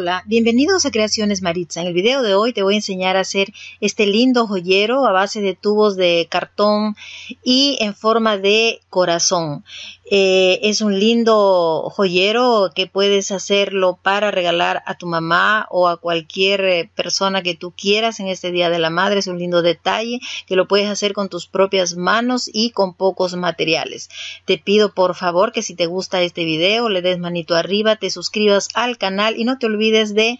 Hola, bienvenidos a Creaciones Maritza. En el video de hoy te voy a enseñar a hacer este lindo joyero a base de tubos de cartón y en forma de corazón. Eh, es un lindo joyero que puedes hacerlo para regalar a tu mamá o a cualquier eh, persona que tú quieras en este Día de la Madre. Es un lindo detalle que lo puedes hacer con tus propias manos y con pocos materiales. Te pido por favor que si te gusta este video le des manito arriba, te suscribas al canal y no te olvides de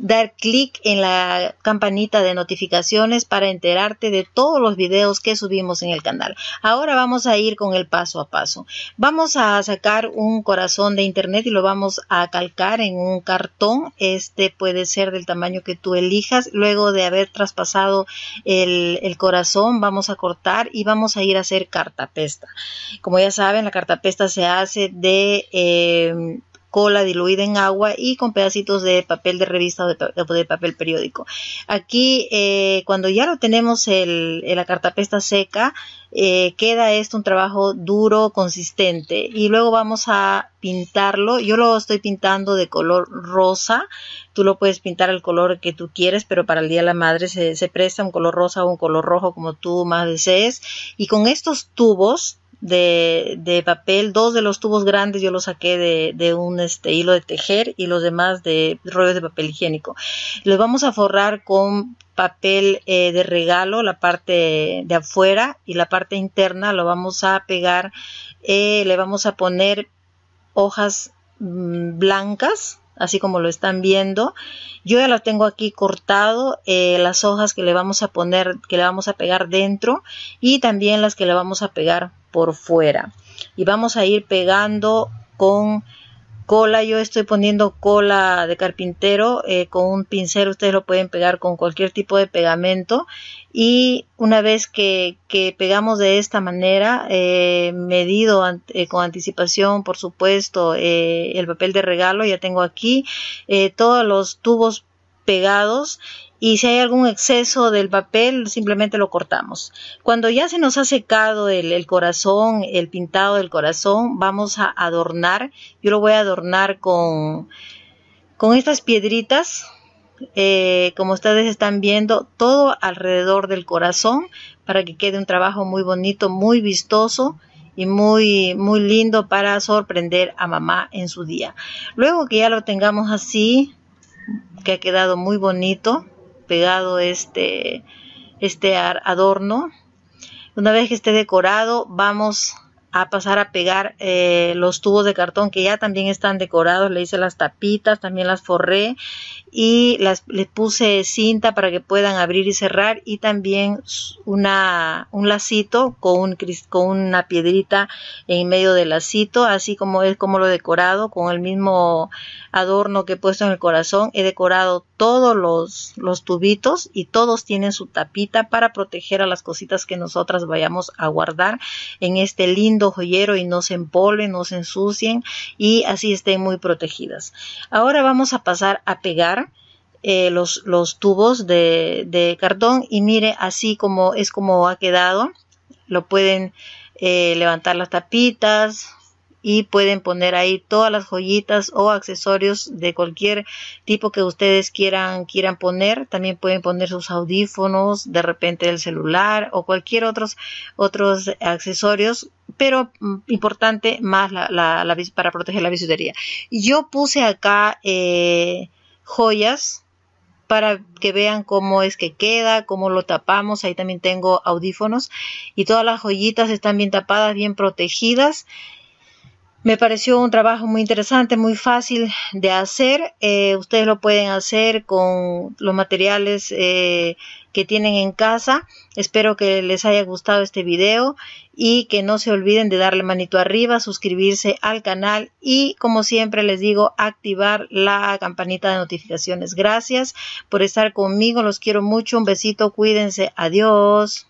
dar clic en la campanita de notificaciones para enterarte de todos los videos que subimos en el canal. Ahora vamos a ir con el paso a paso. Vamos a sacar un corazón de internet y lo vamos a calcar en un cartón. Este puede ser del tamaño que tú elijas. Luego de haber traspasado el, corazón vamos a cortar y vamos a ir a hacer cartapesta. Como ya saben, la cartapesta se hace de... Eh, cola diluida en agua y con pedacitos de papel de revista o de, papel periódico. Aquí, eh, cuando ya lo tenemos en eh, la cartapesta seca, eh, queda esto un trabajo duro, consistente. Y luego vamos a pintarlo. Yo lo estoy pintando de color rosa. Tú lo puedes pintar el color que tú quieres, pero para el Día de la Madre se, se presta un color rosa o un color rojo como tú más desees. Y con estos tubos de, papel. Dos de los tubos grandes yo los saqué de, un este, hilo de tejer y los demás de rollos de papel higiénico. Los vamos a forrar con papel eh, de regalo, la parte de afuera y la parte interna lo vamos a pegar, eh, le vamos a poner hojas mm, blancas así como lo están viendo. Yo ya la tengo aquí cortado, eh, las hojas que le vamos a poner, que le vamos a pegar dentro y también las que le vamos a pegar por fuera. Y vamos a ir pegando con cola, yo estoy poniendo cola de carpintero eh, con un pincel, ustedes lo pueden pegar con cualquier tipo de pegamento y una vez que, pegamos de esta manera, eh, medido eh, con anticipación, por supuesto, el papel de regalo, ya tengo aquí todos los tubos pegados y si hay algún exceso del papel simplemente lo cortamos. Cuando ya se nos ha secado el, corazón, el pintado del corazón, vamos a adornar. Yo lo voy a adornar con, con estas piedritas. Eh, como ustedes están viendo, todo alrededor del corazón para que quede un trabajo muy bonito, muy vistoso y muy, muy lindo para sorprender a mamá en su día. Luego que ya lo tengamos así, que ha quedado muy bonito, pegado este, este adorno. Una vez que esté decorado, vamos a pasar a pegar eh, los tubos de cartón que ya también están decorados, le hice las tapitas, también las forré y las, le puse cinta para que puedan abrir y cerrar y también una, un lacito con, un, con una piedrita en medio del lacito, así como es como lo he decorado con el mismo adorno que he puesto en el corazón, he decorado todos los, los tubitos y todos tienen su tapita para proteger a las cositas que nosotras vayamos a guardar en este lindo joyero y no se empolven, no se ensucien y así estén muy protegidas. Ahora vamos a pasar a pegar. Eh, los, los, tubos de, cartón y mire así como es como ha quedado lo pueden eh, levantar las tapitas y pueden poner ahí todas las joyitas o accesorios de cualquier tipo que ustedes quieran quieran poner también pueden poner sus audífonos de repente el celular o cualquier otros otros accesorios pero mm, importante más para proteger la bisutería. Yo puse acá eh, joyas para que vean cómo es que queda, cómo lo tapamos. Ahí también tengo audífonos y todas las joyitas están bien tapadas, bien protegidas. Me pareció un trabajo muy interesante, muy fácil de hacer. Eh, ustedes lo pueden hacer con los materiales eh, que tienen en casa. Espero que les haya gustado este video y que no se olviden de darle manito arriba, suscribirse al canal y como siempre les digo activar la campanita de notificaciones. Gracias por estar conmigo, los quiero mucho, un besito, cuídense, adiós.